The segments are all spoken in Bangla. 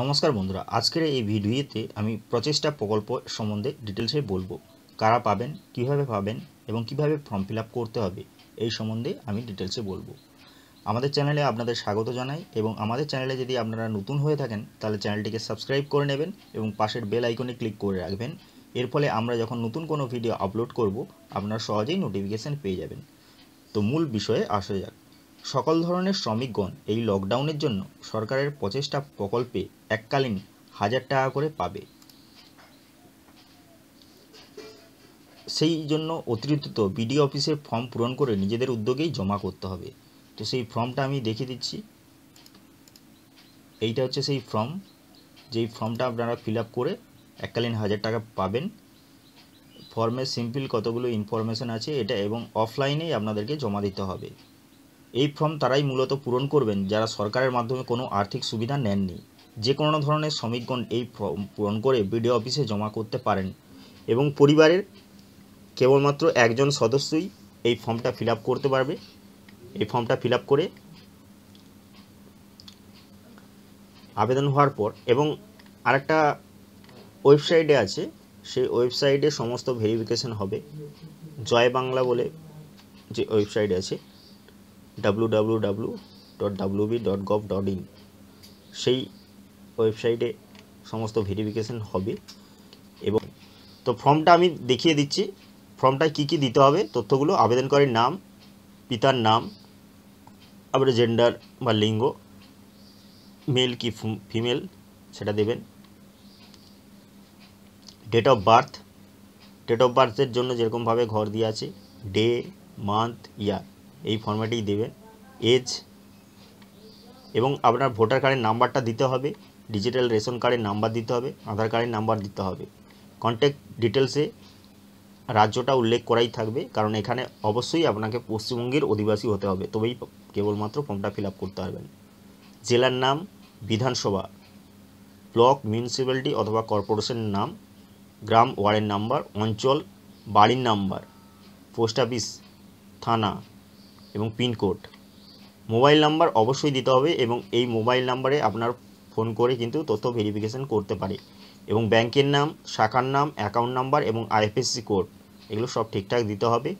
নমস্কার বন্ধুরা আজকের এই ভিডিওতে আমি প্রচেষ্টা প্রকল্প সম্বন্ধে ডিটেলসে বলবো কারা পাবেন কিভাবে পাবেন এবং কিভাবে ফর্ম ফিল করতে হবে এই সম্বন্ধে আমি ডিটেলসে বলবো আমাদের চ্যানেলে আপনাদের স্বাগত জানাই এবং আমাদের চ্যানেলে যদি আপনারা নতুন হয়ে থাকেন তাহলে চ্যানেলটিকে সাবস্ক্রাইব করে নেবেন এবং পাশের বেল আইকনে ক্লিক করে রাখবেন এর ফলে আমরা যখন নতুন কোনো ভিডিও আপলোড করব আপনারা সহজেই নোটিফিকেশান পেয়ে যাবেন তো মূল বিষয়ে আসা যাক সকল ধরনের শ্রমিকগণ এই লকডাউনের জন্য সরকারের প্রচেষ্টা প্রকল্পে এককালীন হাজার টাকা করে পাবে সেই জন্য অতিরিক্ত বিডি অফিসের ফর্ম পূরণ করে নিজেদের উদ্যোগেই জমা করতে হবে তো সেই ফর্মটা আমি দেখিয়ে দিচ্ছি এইটা হচ্ছে সেই ফর্ম যেই ফর্মটা আপনারা ফিল আপ করে এককালীন হাজার টাকা পাবেন ফর্মে সিম্পল কতগুলো ইনফরমেশান আছে এটা এবং অফলাইনেই আপনাদেরকে জমা দিতে হবে এই ফর্ম তারাই মূলত পূরণ করবেন যারা সরকারের মাধ্যমে কোনো আর্থিক সুবিধা নেননি যে কোনো ধরনের শ্রমিকগণ এই ফর্ম পূরণ করে বিডিও অফিসে জমা করতে পারেন এবং পরিবারের কেবলমাত্র একজন সদস্যই এই ফর্মটা ফিল করতে পারবে এই ফর্মটা ফিল করে আবেদন হওয়ার পর এবং আরেকটা ওয়েবসাইটে আছে সেই ওয়েবসাইটে সমস্ত ভেরিফিকেশন হবে জয় বাংলা বলে যে ওয়েবসাইট আছে www.wb.gov.in সেই ওয়েবসাইটে সমস্ত ভেরিফিকেশন হবে এবং তো ফর্মটা আমি দেখিয়ে দিচ্ছি ফর্মটায় কি কি দিতে হবে তথ্যগুলো আবেদনকারীর নাম পিতার নাম আবার জেন্ডার বা লিঙ্গ মেল কি ফিমেল সেটা দেবেন date of birth date of বার্থের জন্য যেরকমভাবে ঘর দিয়ে আছে ডে মান্থ ইয়ার এই ফর্ম্যাটেই দেবেন এজ এবং আপনার ভোটার কার্ডের নাম্বারটা দিতে হবে ডিজিটাল রেশন কার্ডের নাম্বার দিতে হবে আধার কার্ডের নাম্বার দিতে হবে কন্ট্যাক্ট ডিটেলসে রাজ্যটা উল্লেখ করাই থাকবে কারণ এখানে অবশ্যই আপনাকে পশ্চিমবঙ্গের অধিবাসী হতে হবে তবেই কেবলমাত্র ফর্মটা ফিল করতে পারবেন জেলার নাম বিধানসভা ব্লক মিউনিসিপ্যালিটি অথবা কর্পোরেশনের নাম গ্রাম ওয়ার্ডের নাম্বার অঞ্চল বাড়ির নাম্বার পোস্ট অফিস থানা এবং পিনকোড মোবাইল নাম্বার অবশ্যই দিতে হবে এবং এই মোবাইল নাম্বারে আপনার ফোন করে কিন্তু তথ্য ভেরিফিকেশন করতে পারে এবং ব্যাংকের নাম শাখার নাম অ্যাকাউন্ট নাম্বার এবং আইএফএসসি কোড এগুলো সব ঠিকঠাক দিতে হবে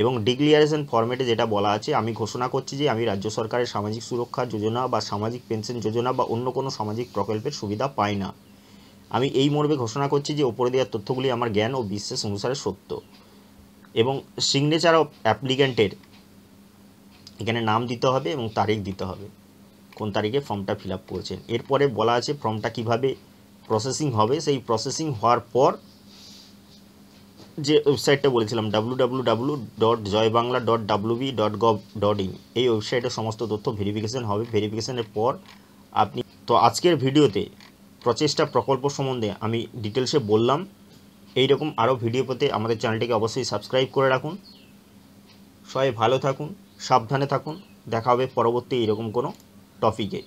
এবং ডিক্লিয়ারেশন ফর্মেটে যেটা বলা আছে আমি ঘোষণা করছি যে আমি রাজ্য সরকারের সামাজিক সুরক্ষা যোজনা বা সামাজিক পেনশন যোজনা বা অন্য কোনো সামাজিক প্রকল্পের সুবিধা পাই না আমি এই মর্মে ঘোষণা করছি যে ওপরে দেওয়ার তথ্যগুলি আমার জ্ঞান ও বিশ্বাস অনুসারে সত্য এবং সিগনেচার অফ অ্যাপ্লিক্যান্টের এখানে নাম দিতে হবে এবং তারিখ দিতে হবে কোন তারিখে ফর্মটা ফিল আপ করেছেন এরপরে বলা আছে ফর্মটা কিভাবে প্রসেসিং হবে সেই প্রসেসিং হওয়ার পর যে ওয়েবসাইটটা বলেছিলাম ইন এই ওয়েবসাইটে সমস্ত তথ্য ভেরিফিকেশান হবে ভেরিফিকেশানের পর আপনি তো আজকের ভিডিওতে প্রচেষ্টা প্রকল্প সম্বন্ধে আমি ডিটেলসে বললাম এই রকম আরও ভিডিও পেতে আমাদের চ্যানেলটিকে অবশ্যই সাবস্ক্রাইব করে রাখুন সবাই ভালো থাকুন সাবধানে থাকুন দেখা হবে পরবর্তী এরকম কোনো টপিকে